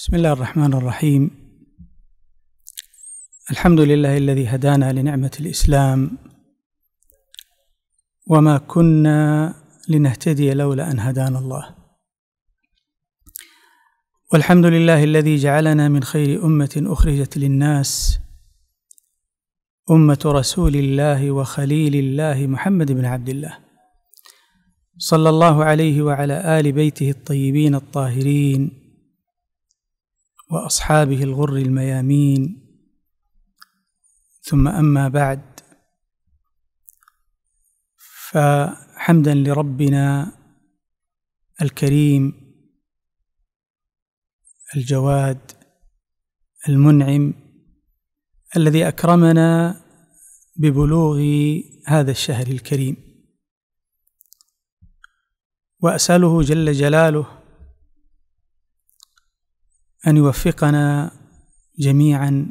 بسم الله الرحمن الرحيم الحمد لله الذي هدانا لنعمه الاسلام وما كنا لنهتدي لولا ان هدانا الله والحمد لله الذي جعلنا من خير امه اخرجت للناس امه رسول الله وخليل الله محمد بن عبد الله صلى الله عليه وعلى ال بيته الطيبين الطاهرين واصحابه الغر الميامين ثم اما بعد فحمدا لربنا الكريم الجواد المنعم الذي اكرمنا ببلوغ هذا الشهر الكريم واساله جل جلاله أن يوفقنا جميعا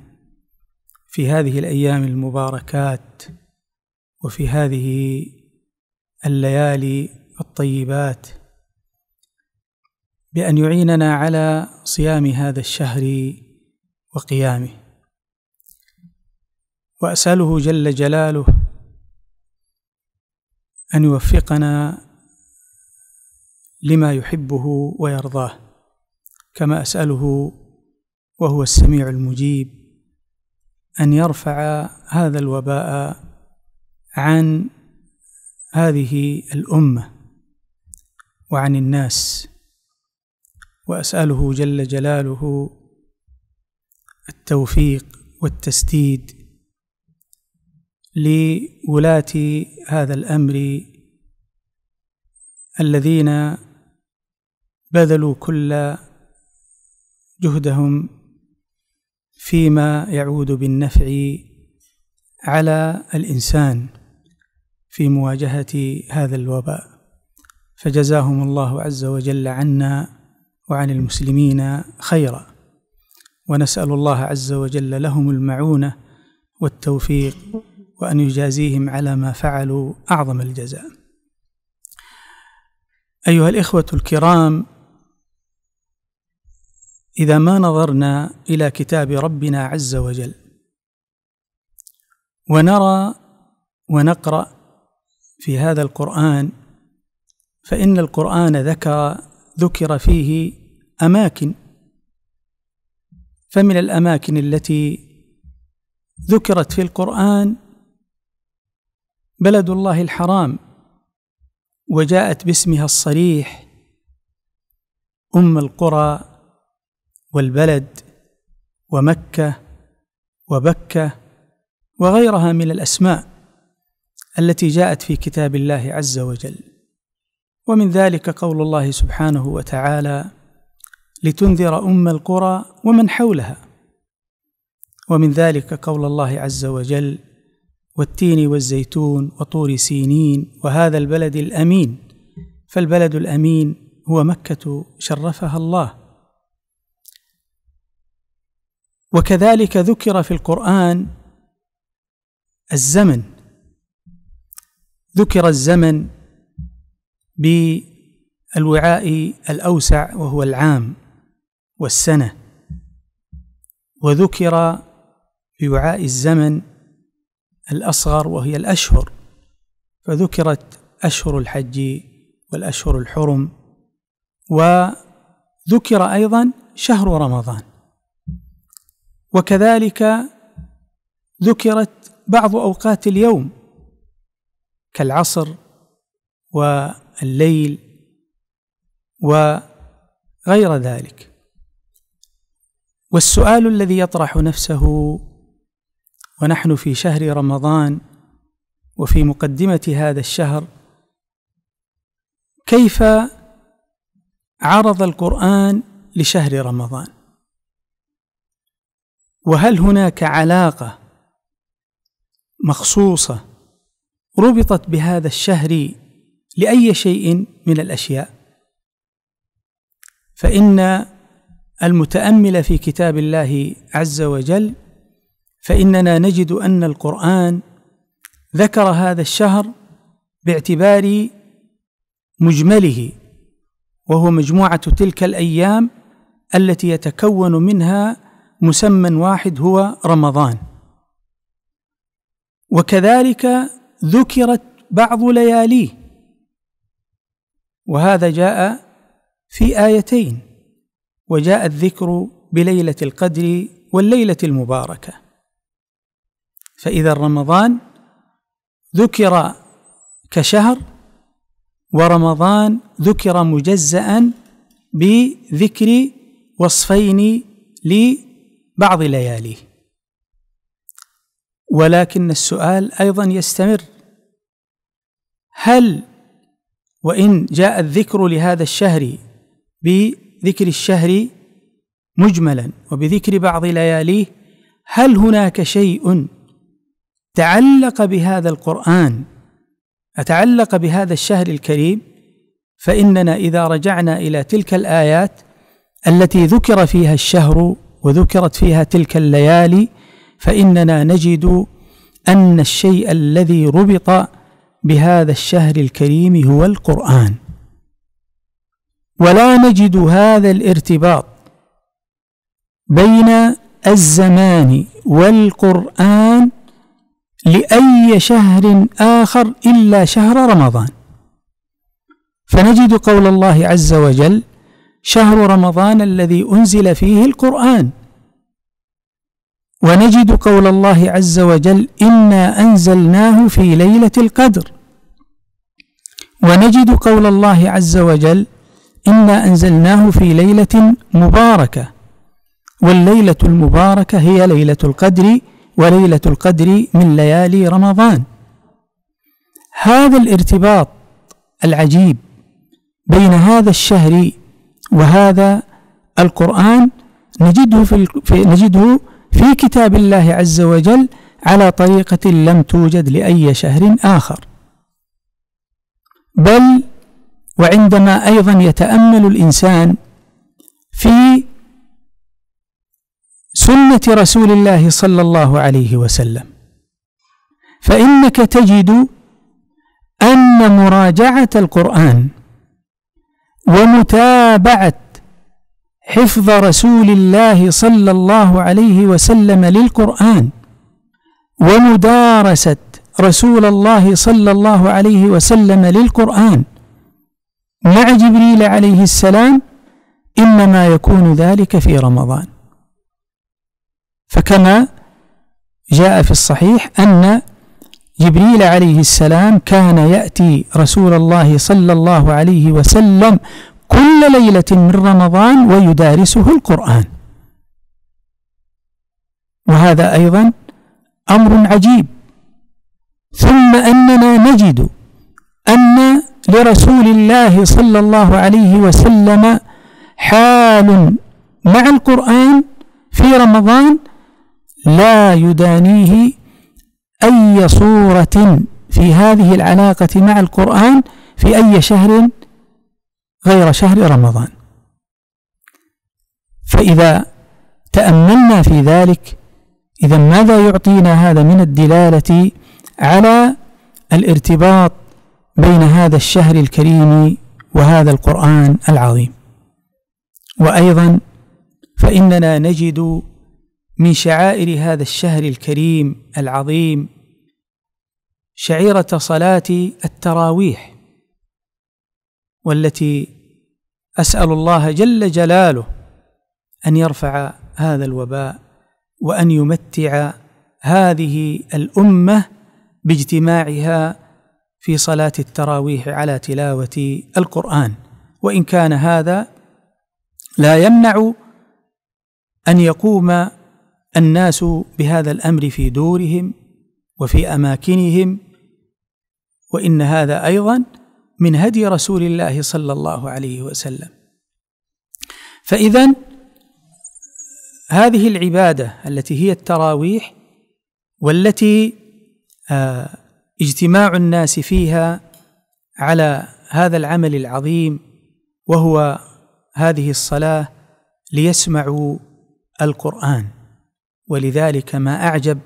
في هذه الأيام المباركات وفي هذه الليالي الطيبات بأن يعيننا على صيام هذا الشهر وقيامه وأسأله جل جلاله أن يوفقنا لما يحبه ويرضاه كما اساله وهو السميع المجيب ان يرفع هذا الوباء عن هذه الامه وعن الناس واساله جل جلاله التوفيق والتسديد لولاه هذا الامر الذين بذلوا كل جهدهم فيما يعود بالنفع على الإنسان في مواجهة هذا الوباء فجزاهم الله عز وجل عنا وعن المسلمين خيرا ونسأل الله عز وجل لهم المعونة والتوفيق وأن يجازيهم على ما فعلوا أعظم الجزاء أيها الإخوة الكرام اذا ما نظرنا الى كتاب ربنا عز وجل ونرى ونقرا في هذا القران فان القران ذكر ذكر فيه اماكن فمن الاماكن التي ذكرت في القران بلد الله الحرام وجاءت باسمها الصريح ام القرى والبلد ومكه وبكه وغيرها من الاسماء التي جاءت في كتاب الله عز وجل ومن ذلك قول الله سبحانه وتعالى لتنذر ام القرى ومن حولها ومن ذلك قول الله عز وجل والتين والزيتون وطور سينين وهذا البلد الامين فالبلد الامين هو مكه شرفها الله وكذلك ذكر في القرآن الزمن ذكر الزمن بالوعاء الأوسع وهو العام والسنة وذكر بوعاء الزمن الأصغر وهي الأشهر فذكرت أشهر الحج والأشهر الحرم وذكر أيضا شهر رمضان وكذلك ذكرت بعض اوقات اليوم كالعصر والليل وغير ذلك والسؤال الذي يطرح نفسه ونحن في شهر رمضان وفي مقدمه هذا الشهر كيف عرض القران لشهر رمضان وهل هناك علاقه مخصوصه ربطت بهذا الشهر لاي شيء من الاشياء فان المتامل في كتاب الله عز وجل فاننا نجد ان القران ذكر هذا الشهر باعتبار مجمله وهو مجموعه تلك الايام التي يتكون منها مسمى واحد هو رمضان وكذلك ذكرت بعض لياليه وهذا جاء في ايتين وجاء الذكر بليله القدر والليله المباركه فاذا رمضان ذكر كشهر ورمضان ذكر مجزأ بذكر وصفين لي بعض لياليه ولكن السؤال ايضا يستمر هل وان جاء الذكر لهذا الشهر بذكر الشهر مجملا وبذكر بعض لياليه هل هناك شيء تعلق بهذا القران اتعلق بهذا الشهر الكريم فاننا اذا رجعنا الى تلك الايات التي ذكر فيها الشهر وذكرت فيها تلك الليالي فاننا نجد ان الشيء الذي ربط بهذا الشهر الكريم هو القران ولا نجد هذا الارتباط بين الزمان والقران لاي شهر اخر الا شهر رمضان فنجد قول الله عز وجل شهر رمضان الذي انزل فيه القران ونجد قول الله عز وجل انا انزلناه في ليله القدر ونجد قول الله عز وجل انا انزلناه في ليله مباركه والليله المباركه هي ليله القدر وليله القدر من ليالي رمضان هذا الارتباط العجيب بين هذا الشهر وهذا القرآن نجده في, في نجده في كتاب الله عز وجل على طريقة لم توجد لأي شهر آخر بل وعندما أيضا يتأمل الإنسان في سنة رسول الله صلى الله عليه وسلم فإنك تجد أن مراجعة القرآن ومتابعه حفظ رسول الله صلى الله عليه وسلم للقران ومدارسه رسول الله صلى الله عليه وسلم للقران مع جبريل عليه السلام انما يكون ذلك في رمضان فكما جاء في الصحيح ان جبريل عليه السلام كان يأتي رسول الله صلى الله عليه وسلم كل ليلة من رمضان ويدارسه القرآن وهذا أيضا أمر عجيب ثم أننا نجد أن لرسول الله صلى الله عليه وسلم حال مع القرآن في رمضان لا يدانيه أي صورة في هذه العلاقة مع القرآن في أي شهر غير شهر رمضان فإذا تأملنا في ذلك إذا ماذا يعطينا هذا من الدلالة على الارتباط بين هذا الشهر الكريم وهذا القرآن العظيم وأيضا فإننا نجد من شعائر هذا الشهر الكريم العظيم شعيره صلاه التراويح والتي اسال الله جل جلاله ان يرفع هذا الوباء وان يمتع هذه الامه باجتماعها في صلاه التراويح على تلاوه القران وان كان هذا لا يمنع ان يقوم الناس بهذا الامر في دورهم وفي اماكنهم وان هذا ايضا من هدي رسول الله صلى الله عليه وسلم فاذا هذه العباده التي هي التراويح والتي آه، اجتماع الناس فيها على هذا العمل العظيم وهو هذه الصلاه ليسمعوا القران ولذلك ما اعجب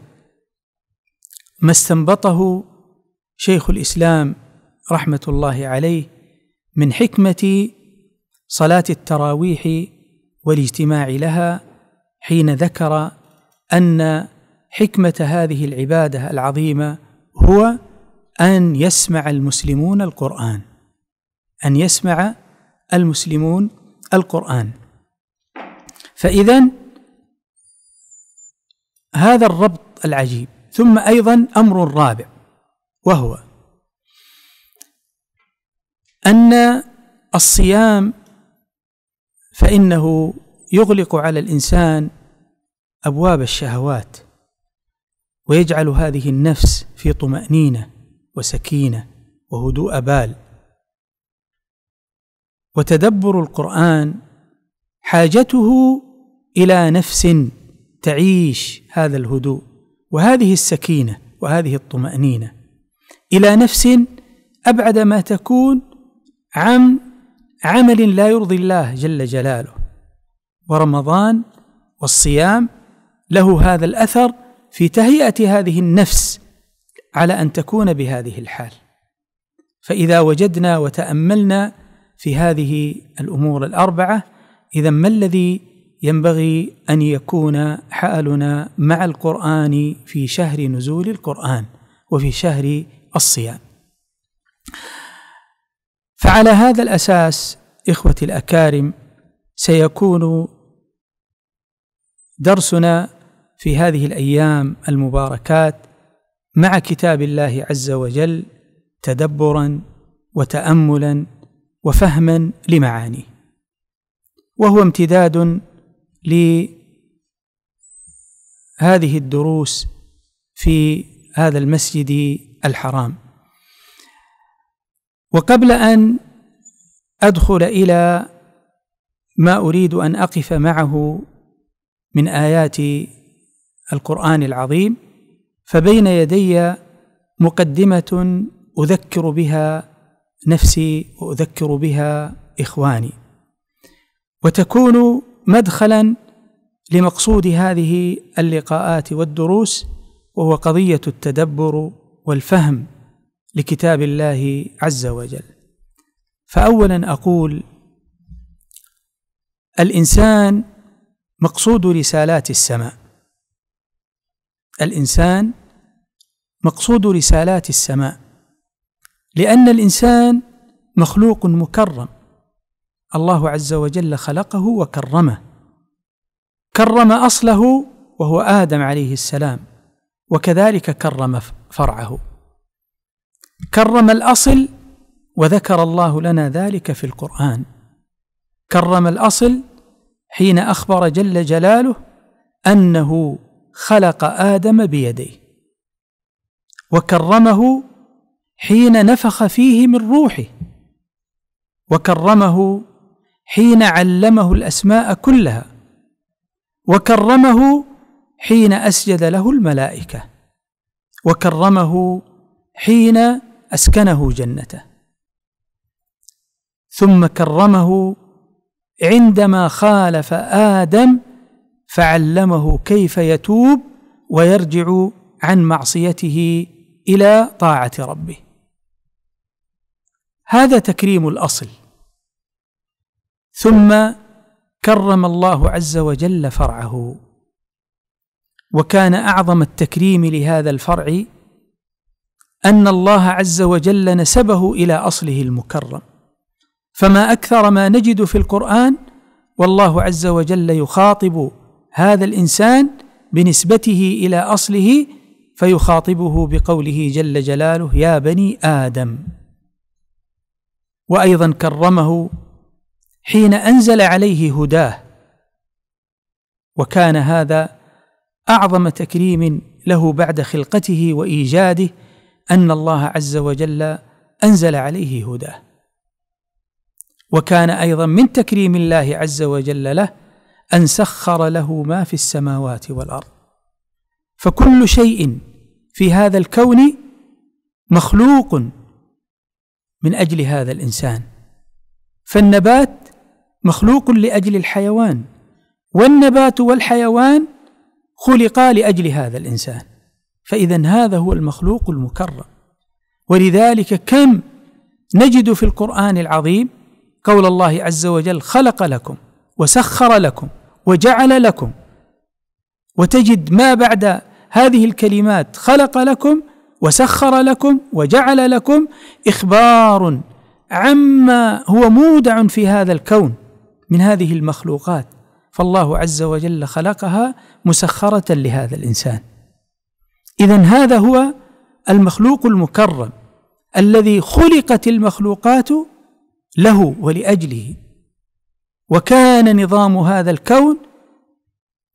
ما استنبطه شيخ الاسلام رحمه الله عليه من حكمه صلاه التراويح والاجتماع لها حين ذكر ان حكمه هذه العباده العظيمه هو ان يسمع المسلمون القران ان يسمع المسلمون القران فاذا هذا الربط العجيب ثم ايضا امر رابع وهو ان الصيام فانه يغلق على الانسان ابواب الشهوات ويجعل هذه النفس في طمانينه وسكينه وهدوء بال وتدبر القران حاجته الى نفس تعيش هذا الهدوء وهذه السكينه وهذه الطمانينه الى نفس ابعد ما تكون عن عمل لا يرضي الله جل جلاله ورمضان والصيام له هذا الاثر في تهيئه هذه النفس على ان تكون بهذه الحال فاذا وجدنا وتاملنا في هذه الامور الاربعه اذا ما الذي ينبغي ان يكون حالنا مع القران في شهر نزول القران وفي شهر الصيام فعلى هذا الاساس اخوتي الاكارم سيكون درسنا في هذه الايام المباركات مع كتاب الله عز وجل تدبرا وتاملا وفهما لمعانيه وهو امتداد لهذه الدروس في هذا المسجد الحرام وقبل ان ادخل الى ما اريد ان اقف معه من ايات القران العظيم فبين يدي مقدمه اذكر بها نفسي واذكر بها اخواني وتكون مدخلا لمقصود هذه اللقاءات والدروس وهو قضيه التدبر والفهم لكتاب الله عز وجل فاولا اقول الانسان مقصود رسالات السماء الانسان مقصود رسالات السماء لان الانسان مخلوق مكرم الله عز وجل خلقه وكرمه كرم اصله وهو ادم عليه السلام وكذلك كرم فرعه كرم الاصل وذكر الله لنا ذلك في القران كرم الاصل حين اخبر جل جلاله انه خلق ادم بيديه وكرمه حين نفخ فيه من روحه وكرمه حين علمه الاسماء كلها وكرمه حين اسجد له الملائكه وكرمه حين اسكنه جنته ثم كرمه عندما خالف ادم فعلمه كيف يتوب ويرجع عن معصيته الى طاعه ربه هذا تكريم الاصل ثم كرم الله عز وجل فرعه وكان اعظم التكريم لهذا الفرع ان الله عز وجل نسبه الى اصله المكرم فما اكثر ما نجد في القران والله عز وجل يخاطب هذا الانسان بنسبته الى اصله فيخاطبه بقوله جل جلاله يا بني ادم وايضا كرمه حين انزل عليه هداه وكان هذا اعظم تكريم له بعد خلقته وايجاده ان الله عز وجل انزل عليه هداه وكان ايضا من تكريم الله عز وجل له ان سخر له ما في السماوات والارض فكل شيء في هذا الكون مخلوق من اجل هذا الانسان فالنبات مخلوق لاجل الحيوان والنبات والحيوان خلقا لاجل هذا الانسان فاذا هذا هو المخلوق المكرم ولذلك كم نجد في القران العظيم قول الله عز وجل خلق لكم وسخر لكم وجعل لكم وتجد ما بعد هذه الكلمات خلق لكم وسخر لكم وجعل لكم اخبار عما هو مودع في هذا الكون من هذه المخلوقات فالله عز وجل خلقها مسخره لهذا الانسان اذا هذا هو المخلوق المكرم الذي خلقت المخلوقات له ولاجله وكان نظام هذا الكون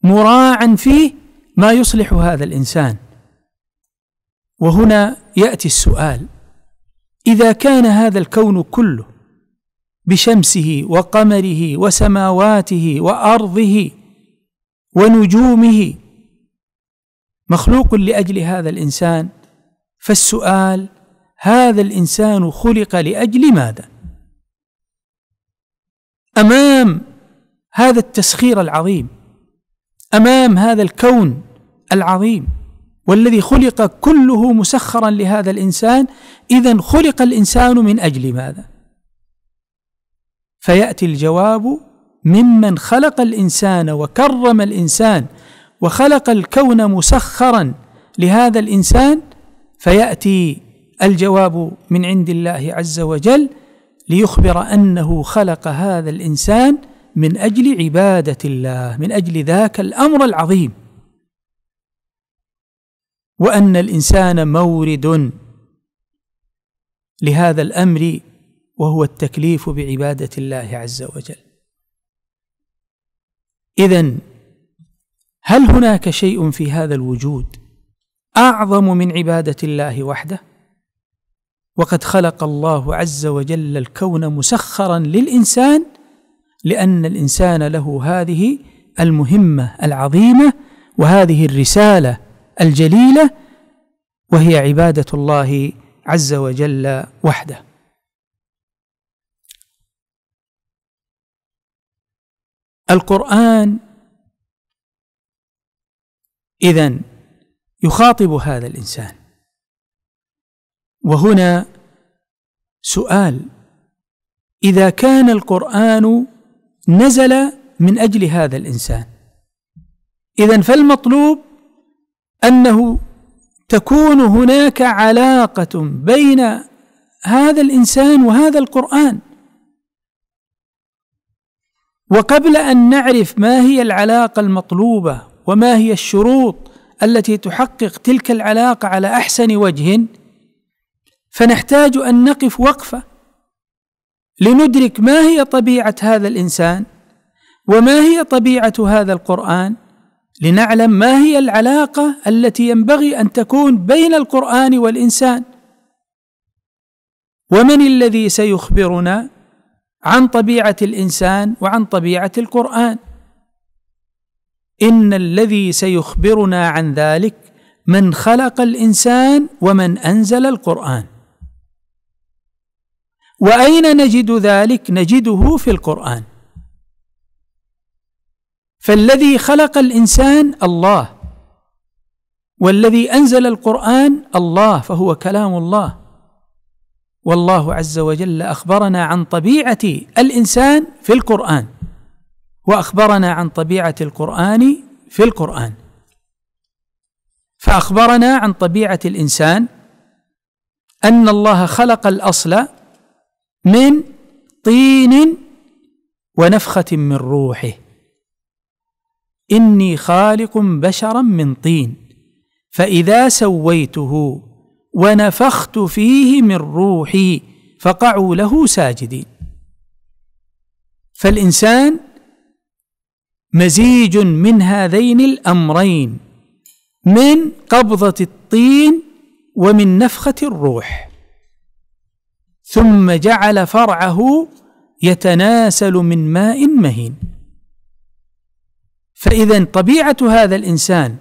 مراعا فيه ما يصلح هذا الانسان وهنا ياتي السؤال اذا كان هذا الكون كله بشمسه وقمره وسماواته وارضه ونجومه مخلوق لاجل هذا الانسان فالسؤال هذا الانسان خلق لاجل ماذا امام هذا التسخير العظيم امام هذا الكون العظيم والذي خلق كله مسخرا لهذا الانسان اذا خلق الانسان من اجل ماذا فياتي الجواب ممن خلق الانسان وكرم الانسان وخلق الكون مسخرا لهذا الانسان فياتي الجواب من عند الله عز وجل ليخبر انه خلق هذا الانسان من اجل عباده الله من اجل ذاك الامر العظيم وان الانسان مورد لهذا الامر وهو التكليف بعباده الله عز وجل اذا هل هناك شيء في هذا الوجود اعظم من عباده الله وحده وقد خلق الله عز وجل الكون مسخرا للانسان لان الانسان له هذه المهمه العظيمه وهذه الرساله الجليله وهي عباده الله عز وجل وحده القرآن إذا يخاطب هذا الإنسان وهنا سؤال إذا كان القرآن نزل من أجل هذا الإنسان إذا فالمطلوب أنه تكون هناك علاقة بين هذا الإنسان وهذا القرآن وقبل ان نعرف ما هي العلاقه المطلوبه وما هي الشروط التي تحقق تلك العلاقه على احسن وجه فنحتاج ان نقف وقفه لندرك ما هي طبيعه هذا الانسان وما هي طبيعه هذا القران لنعلم ما هي العلاقه التي ينبغي ان تكون بين القران والانسان ومن الذي سيخبرنا عن طبيعه الانسان وعن طبيعه القران ان الذي سيخبرنا عن ذلك من خلق الانسان ومن انزل القران واين نجد ذلك نجده في القران فالذي خلق الانسان الله والذي انزل القران الله فهو كلام الله والله عز وجل اخبرنا عن طبيعه الانسان في القران واخبرنا عن طبيعه القران في القران فاخبرنا عن طبيعه الانسان ان الله خلق الاصل من طين ونفخه من روحه اني خالق بشرا من طين فاذا سويته ونفخت فيه من روحي فقعوا له ساجدين فالانسان مزيج من هذين الامرين من قبضه الطين ومن نفخه الروح ثم جعل فرعه يتناسل من ماء مهين فاذا طبيعه هذا الانسان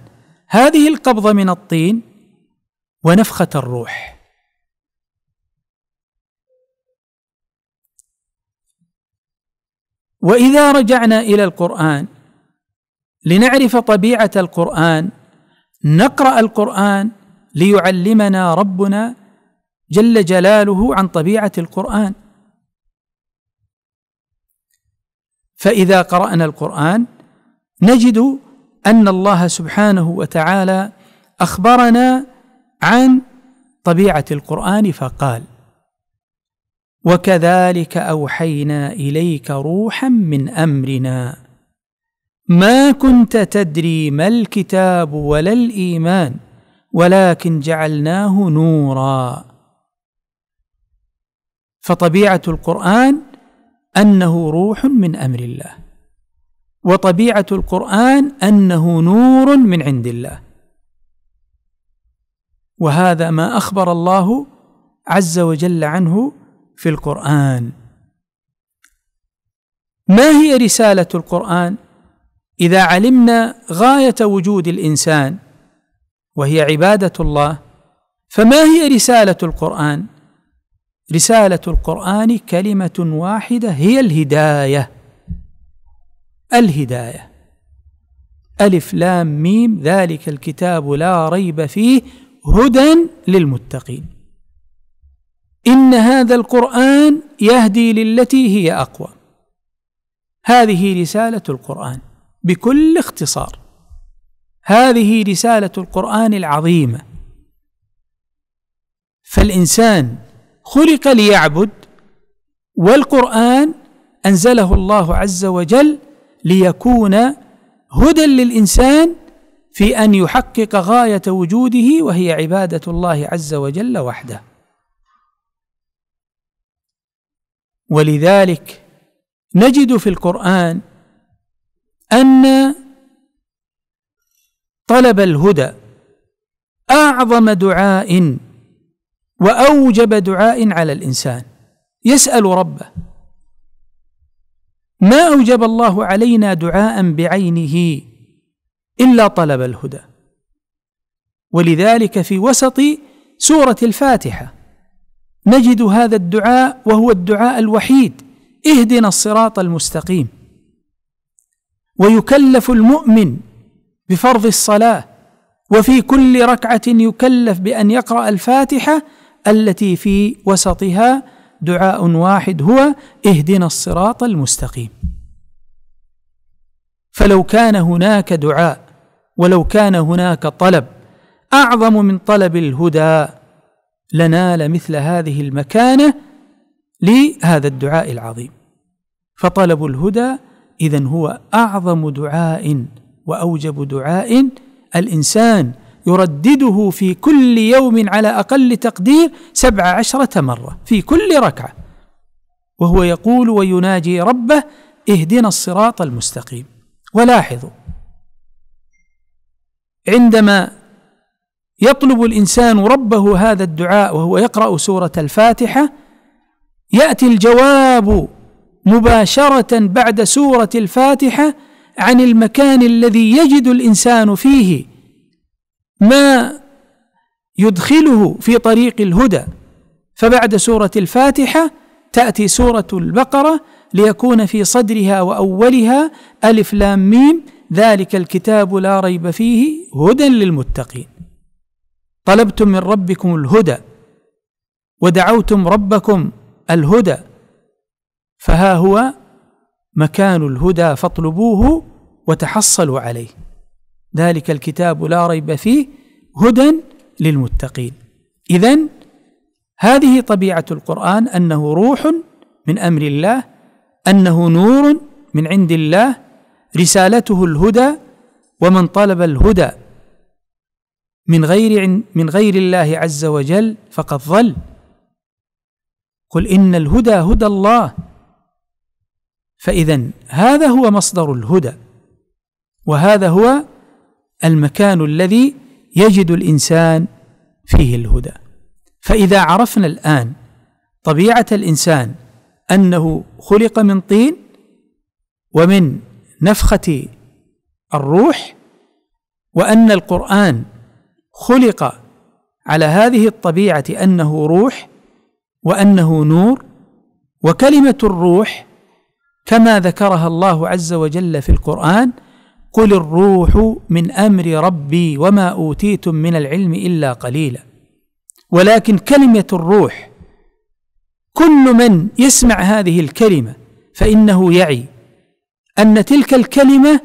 هذه القبضه من الطين ونفخة الروح وإذا رجعنا إلى القرآن لنعرف طبيعة القرآن نقرأ القرآن ليعلمنا ربنا جل جلاله عن طبيعة القرآن فإذا قرأنا القرآن نجد أن الله سبحانه وتعالى أخبرنا عن طبيعه القران فقال وكذلك اوحينا اليك روحا من امرنا ما كنت تدري ما الكتاب ولا الايمان ولكن جعلناه نورا فطبيعه القران انه روح من امر الله وطبيعه القران انه نور من عند الله وهذا ما اخبر الله عز وجل عنه في القران ما هي رساله القران اذا علمنا غايه وجود الانسان وهي عباده الله فما هي رساله القران رساله القران كلمه واحده هي الهدايه الهدايه ألف لام ميم ذلك الكتاب لا ريب فيه هدى للمتقين ان هذا القران يهدي للتي هي اقوى هذه رساله القران بكل اختصار هذه رساله القران العظيمه فالانسان خلق ليعبد والقران انزله الله عز وجل ليكون هدى للانسان في ان يحقق غايه وجوده وهي عباده الله عز وجل وحده ولذلك نجد في القران ان طلب الهدى اعظم دعاء واوجب دعاء على الانسان يسال ربه ما اوجب الله علينا دعاء بعينه إلا طلب الهدى ولذلك في وسط سورة الفاتحة نجد هذا الدعاء وهو الدعاء الوحيد اهدنا الصراط المستقيم ويكلف المؤمن بفرض الصلاه وفي كل ركعه يكلف بان يقرا الفاتحه التي في وسطها دعاء واحد هو اهدنا الصراط المستقيم فلو كان هناك دعاء ولو كان هناك طلب اعظم من طلب الهدى لنال مثل هذه المكانه لهذا الدعاء العظيم فطلب الهدى اذا هو اعظم دعاء واوجب دعاء الانسان يردده في كل يوم على اقل تقدير سبع عشره مره في كل ركعه وهو يقول ويناجي ربه اهدنا الصراط المستقيم ولاحظوا عندما يطلب الانسان ربه هذا الدعاء وهو يقرا سوره الفاتحه ياتي الجواب مباشره بعد سوره الفاتحه عن المكان الذي يجد الانسان فيه ما يدخله في طريق الهدى فبعد سوره الفاتحه تاتي سوره البقره ليكون في صدرها واولها الف لام ميم ذلك الكتاب لا ريب فيه هدى للمتقين طلبتم من ربكم الهدى ودعوتم ربكم الهدى فها هو مكان الهدى فاطلبوه وتحصلوا عليه ذلك الكتاب لا ريب فيه هدى للمتقين اذا هذه طبيعه القران انه روح من امر الله انه نور من عند الله رسالته الهدى ومن طلب الهدى من غير من غير الله عز وجل فقد ضل قل ان الهدى هدى الله فاذا هذا هو مصدر الهدى وهذا هو المكان الذي يجد الانسان فيه الهدى فاذا عرفنا الان طبيعه الانسان انه خلق من طين ومن نفخه الروح وان القران خلق على هذه الطبيعه انه روح وانه نور وكلمه الروح كما ذكرها الله عز وجل في القران قل الروح من امر ربي وما اوتيتم من العلم الا قليلا ولكن كلمه الروح كل من يسمع هذه الكلمه فانه يعي ان تلك الكلمه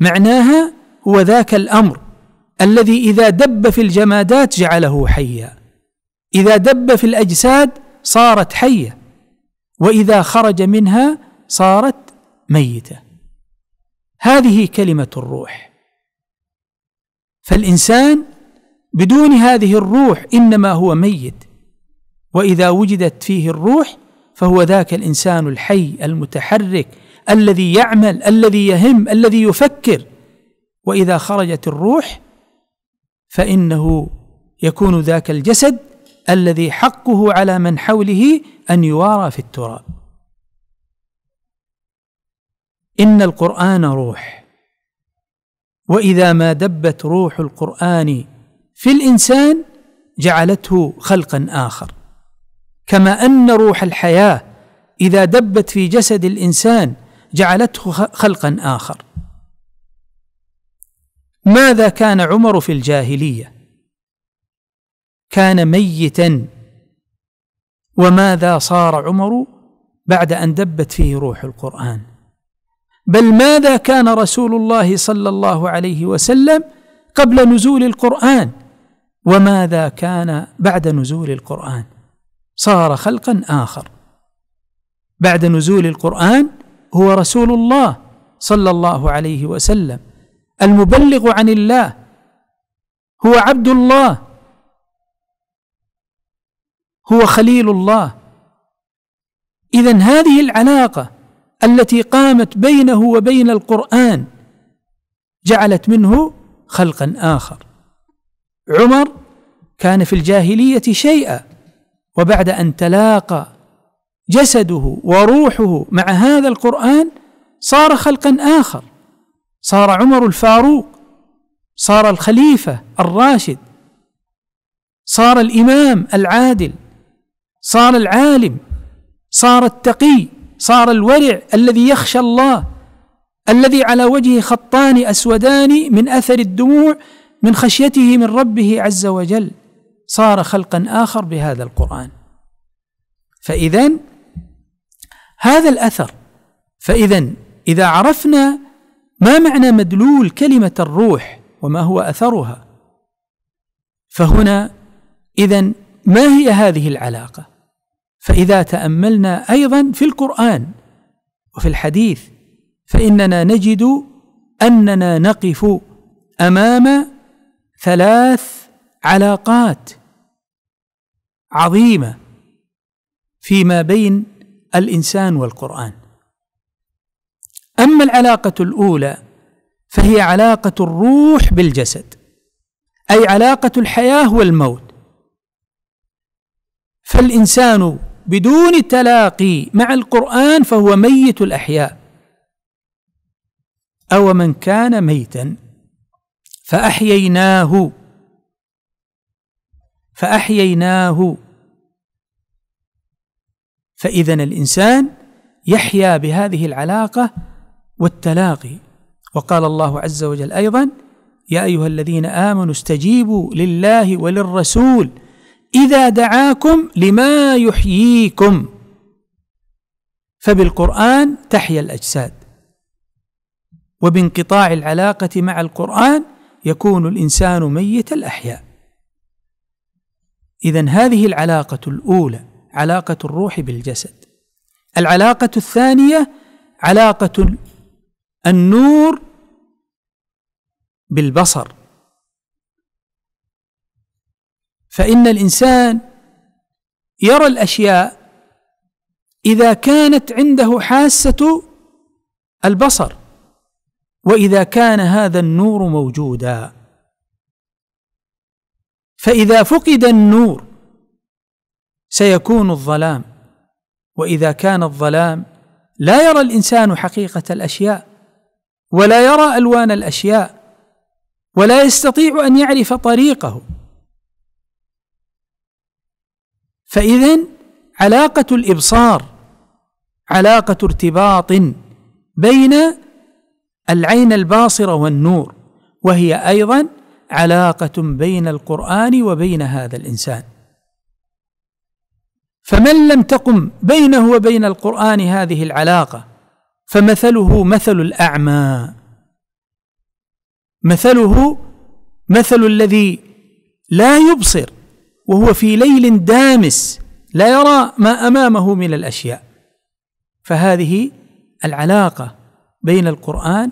معناها هو ذاك الامر الذي اذا دب في الجمادات جعله حيا اذا دب في الاجساد صارت حيه واذا خرج منها صارت ميته هذه كلمه الروح فالانسان بدون هذه الروح انما هو ميت واذا وجدت فيه الروح فهو ذاك الانسان الحي المتحرك الذي يعمل الذي يهم الذي يفكر واذا خرجت الروح فانه يكون ذاك الجسد الذي حقه على من حوله ان يوارى في التراب ان القران روح واذا ما دبت روح القران في الانسان جعلته خلقا اخر كما ان روح الحياه اذا دبت في جسد الانسان جعلته خلقا اخر ماذا كان عمر في الجاهليه كان ميتا وماذا صار عمر بعد ان دبت فيه روح القران بل ماذا كان رسول الله صلى الله عليه وسلم قبل نزول القران وماذا كان بعد نزول القران صار خلقا اخر بعد نزول القران هو رسول الله صلى الله عليه وسلم المبلغ عن الله هو عبد الله هو خليل الله اذا هذه العلاقه التي قامت بينه وبين القران جعلت منه خلقا اخر عمر كان في الجاهليه شيئا وبعد ان تلاقى جسده وروحه مع هذا القرآن صار خلقا آخر صار عمر الفاروق صار الخليفة الراشد صار الإمام العادل صار العالم صار التقي صار الورع الذي يخشى الله الذي على وجهه خطان أسودان من أثر الدموع من خشيته من ربه عز وجل صار خلقا آخر بهذا القرآن فإذا هذا الاثر فاذا اذا عرفنا ما معنى مدلول كلمه الروح وما هو اثرها فهنا اذا ما هي هذه العلاقه فاذا تاملنا ايضا في القران وفي الحديث فاننا نجد اننا نقف امام ثلاث علاقات عظيمه فيما بين الانسان والقران اما العلاقه الاولى فهي علاقه الروح بالجسد اي علاقه الحياه والموت فالانسان بدون تلاقي مع القران فهو ميت الاحياء او من كان ميتا فاحييناه فاحييناه فاذا الانسان يحيا بهذه العلاقه والتلاقي وقال الله عز وجل ايضا يا ايها الذين امنوا استجيبوا لله وللرسول اذا دعاكم لما يحييكم فبالقران تحيا الاجساد وبانقطاع العلاقه مع القران يكون الانسان ميت الاحياء اذا هذه العلاقه الاولى علاقة الروح بالجسد العلاقة الثانية علاقة النور بالبصر فإن الإنسان يرى الأشياء إذا كانت عنده حاسة البصر وإذا كان هذا النور موجودا فإذا فقد النور سيكون الظلام واذا كان الظلام لا يرى الانسان حقيقه الاشياء ولا يرى الوان الاشياء ولا يستطيع ان يعرف طريقه فاذا علاقه الابصار علاقه ارتباط بين العين الباصره والنور وهي ايضا علاقه بين القران وبين هذا الانسان فمن لم تقم بينه وبين القران هذه العلاقه فمثله مثل الاعمى مثله مثل الذي لا يبصر وهو في ليل دامس لا يرى ما امامه من الاشياء فهذه العلاقه بين القران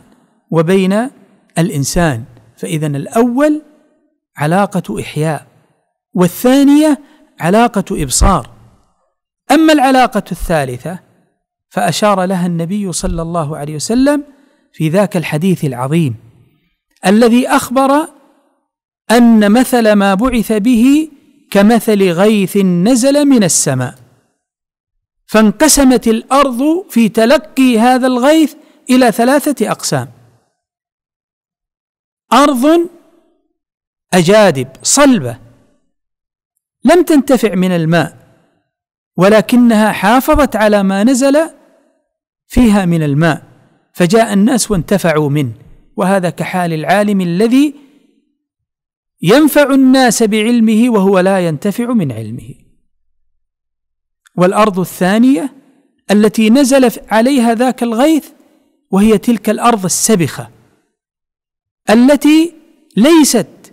وبين الانسان فاذا الاول علاقه احياء والثانيه علاقه ابصار اما العلاقه الثالثه فاشار لها النبي صلى الله عليه وسلم في ذاك الحديث العظيم الذي اخبر ان مثل ما بعث به كمثل غيث نزل من السماء فانقسمت الارض في تلقي هذا الغيث الى ثلاثه اقسام ارض اجادب صلبه لم تنتفع من الماء ولكنها حافظت على ما نزل فيها من الماء فجاء الناس وانتفعوا منه وهذا كحال العالم الذي ينفع الناس بعلمه وهو لا ينتفع من علمه والارض الثانيه التي نزل عليها ذاك الغيث وهي تلك الارض السبخه التي ليست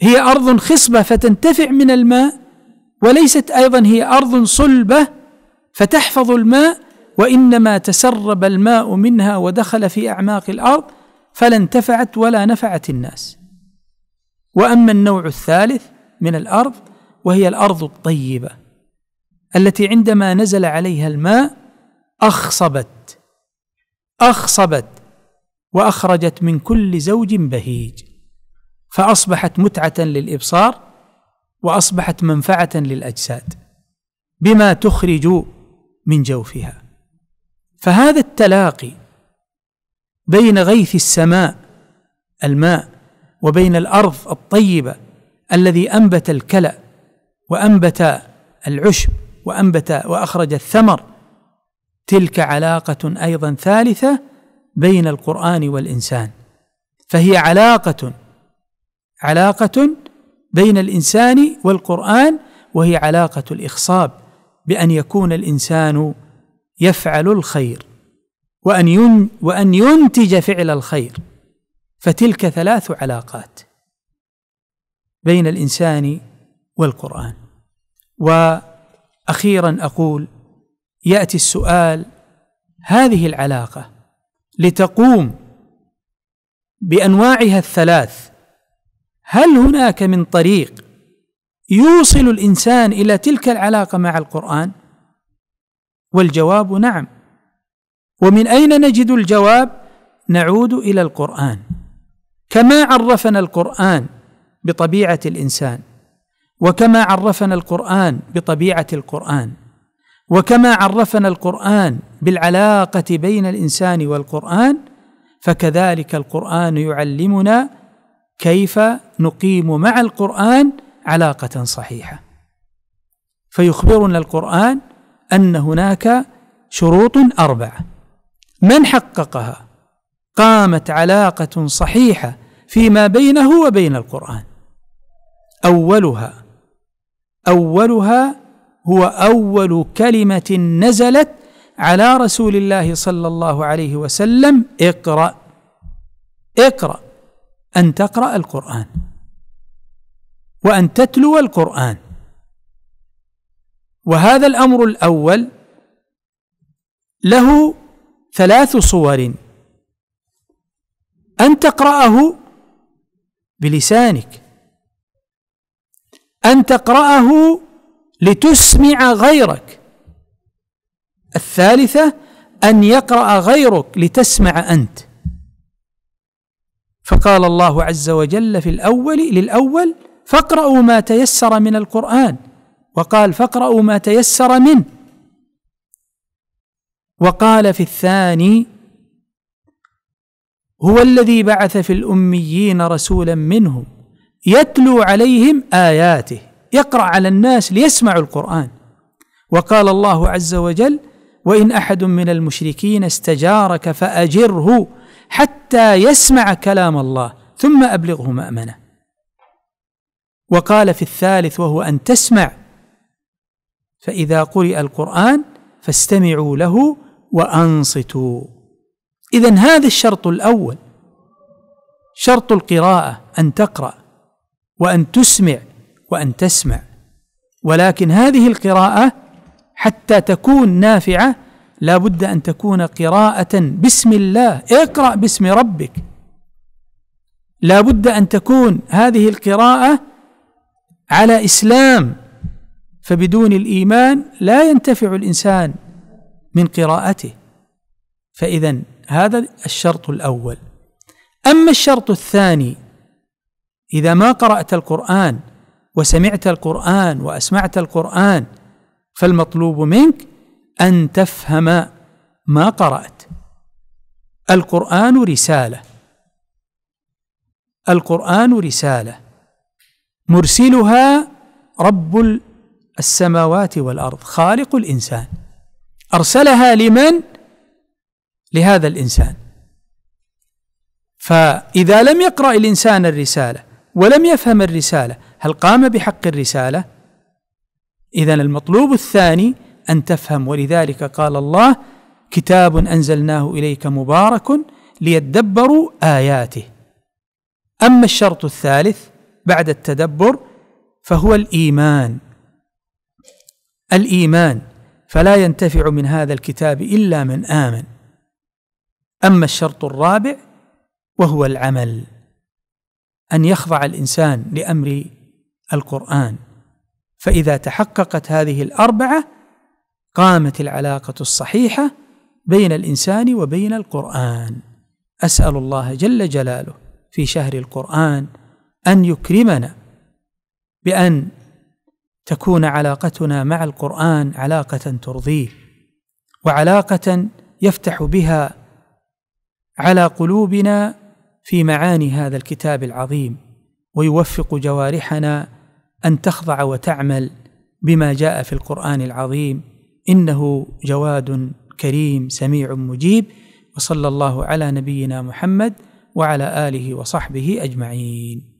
هي ارض خصبه فتنتفع من الماء وليست ايضا هي ارض صلبه فتحفظ الماء وانما تسرب الماء منها ودخل في اعماق الارض فلا انتفعت ولا نفعت الناس واما النوع الثالث من الارض وهي الارض الطيبه التي عندما نزل عليها الماء اخصبت اخصبت واخرجت من كل زوج بهيج فاصبحت متعه للابصار واصبحت منفعه للاجساد بما تخرج من جوفها فهذا التلاقي بين غيث السماء الماء وبين الارض الطيبه الذي انبت الكلا وانبت العشب وانبت واخرج الثمر تلك علاقه ايضا ثالثه بين القران والانسان فهي علاقه علاقه بين الانسان والقران وهي علاقه الاخصاب بان يكون الانسان يفعل الخير وان وان ينتج فعل الخير فتلك ثلاث علاقات بين الانسان والقران واخيرا اقول ياتي السؤال هذه العلاقه لتقوم بانواعها الثلاث هل هناك من طريق يوصل الانسان الى تلك العلاقه مع القران والجواب نعم ومن اين نجد الجواب نعود الى القران كما عرفنا القران بطبيعه الانسان وكما عرفنا القران بطبيعه القران وكما عرفنا القران بالعلاقه بين الانسان والقران فكذلك القران يعلمنا كيف نقيم مع القرآن علاقة صحيحة فيخبرنا القرآن أن هناك شروط أربعة من حققها قامت علاقة صحيحة فيما بينه وبين القرآن أولها أولها هو أول كلمة نزلت على رسول الله صلى الله عليه وسلم اقرأ اقرأ أن تقرأ القرآن وأن تتلو القرآن وهذا الأمر الأول له ثلاث صور أن تقرأه بلسانك أن تقرأه لتسمع غيرك الثالثة أن يقرأ غيرك لتسمع أنت فقال الله عز وجل في الاول للاول فاقرأوا ما تيسر من القرآن وقال فاقرأوا ما تيسر منه وقال في الثاني هو الذي بعث في الأميين رسولا منهم يتلو عليهم آياته يقرأ على الناس ليسمعوا القرآن وقال الله عز وجل وإن أحد من المشركين استجارك فأجره حتى يسمع كلام الله ثم ابلغه مامنه وقال في الثالث وهو ان تسمع فاذا قرئ القران فاستمعوا له وانصتوا اذا هذا الشرط الاول شرط القراءه ان تقرا وان تسمع وان تسمع ولكن هذه القراءه حتى تكون نافعه لا بد أن تكون قراءة بسم الله اقرأ باسم ربك لا بد أن تكون هذه القراءة على إسلام فبدون الإيمان لا ينتفع الإنسان من قراءته فإذا هذا الشرط الأول أما الشرط الثاني إذا ما قرأت القرآن وسمعت القرآن وأسمعت القرآن فالمطلوب منك ان تفهم ما قرات القران رساله القران رساله مرسلها رب السماوات والارض خالق الانسان ارسلها لمن لهذا الانسان فاذا لم يقرا الانسان الرساله ولم يفهم الرساله هل قام بحق الرساله اذن المطلوب الثاني أن تفهم ولذلك قال الله كتاب أنزلناه إليك مبارك ليدبروا آياته أما الشرط الثالث بعد التدبر فهو الإيمان الإيمان فلا ينتفع من هذا الكتاب إلا من آمن أما الشرط الرابع وهو العمل أن يخضع الإنسان لأمر القرآن فإذا تحققت هذه الأربعة قامت العلاقه الصحيحه بين الانسان وبين القران اسال الله جل جلاله في شهر القران ان يكرمنا بان تكون علاقتنا مع القران علاقه ترضيه وعلاقه يفتح بها على قلوبنا في معاني هذا الكتاب العظيم ويوفق جوارحنا ان تخضع وتعمل بما جاء في القران العظيم انه جواد كريم سميع مجيب وصلى الله على نبينا محمد وعلى اله وصحبه اجمعين